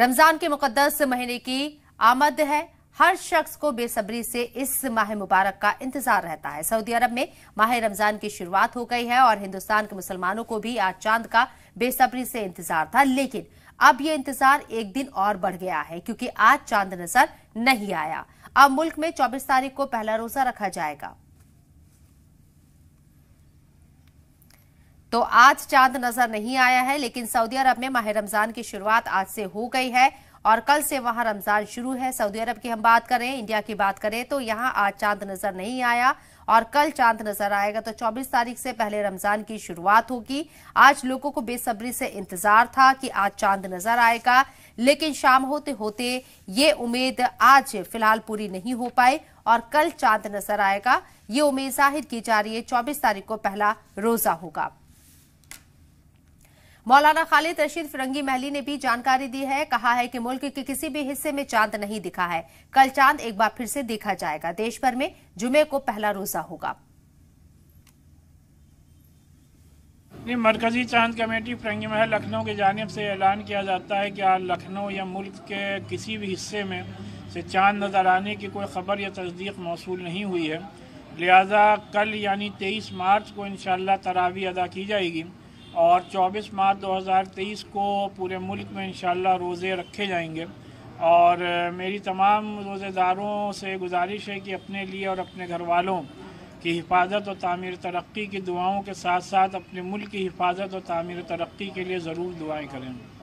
रमजान के मुकदस महीने की आमद है हर शख्स को बेसब्री से इस माह मुबारक का इंतजार रहता है सऊदी अरब में माह रमजान की शुरुआत हो गई है और हिंदुस्तान के मुसलमानों को भी आज चांद का बेसब्री से इंतजार था लेकिन अब ये इंतजार एक दिन और बढ़ गया है क्योंकि आज चांद नजर नहीं आया अब मुल्क में 24 तारीख को पहला रोजा रखा जाएगा तो आज चांद नजर नहीं आया है लेकिन सऊदी अरब में माह रमजान की शुरुआत आज से हो गई है और कल से वहां रमजान शुरू है सऊदी अरब की हम बात करें इंडिया की बात करें तो यहां आज चांद नजर नहीं आया और कल चांद नजर आएगा तो 24 तारीख से पहले रमजान की शुरुआत होगी आज लोगों को बेसब्री से इंतजार था कि आज चांद नजर आएगा लेकिन शाम होते होते ये उम्मीद आज फिलहाल पूरी नहीं हो पाई और कल चांद नजर आएगा ये उम्मीद जाहिर की जा रही है चौबीस तारीख को पहला रोजा होगा मौलाना खालिद रशीद फिरंगी महली ने भी जानकारी दी है कहा है कि मुल्क के किसी भी हिस्से में चांद नहीं दिखा है कल चांद एक बार फिर से देखा जाएगा देश भर में जुमे को पहला रोजा होगा मरकजी चांद कमेटी फिरंगी महल लखनऊ की जानब से ऐलान किया जाता है कि आज लखनऊ या मुल्क के किसी भी हिस्से में से चांद नजर आने की कोई खबर या तस्दीक मौसू नहीं हुई है लिहाजा कल यानी तेईस मार्च को इन तरावी अदा की जाएगी और 24 मार्च 2023 को पूरे मुल्क में इन रोज़े रखे जाएंगे और मेरी तमाम रोज़ेदारों से गुजारिश है कि अपने लिए और अपने घर वालों की हिफाजत और तामीर तरक्की की दुआओं के साथ साथ अपने मुल्क की हिफाजत और तामीर तरक्की के लिए ज़रूर दुआएं करें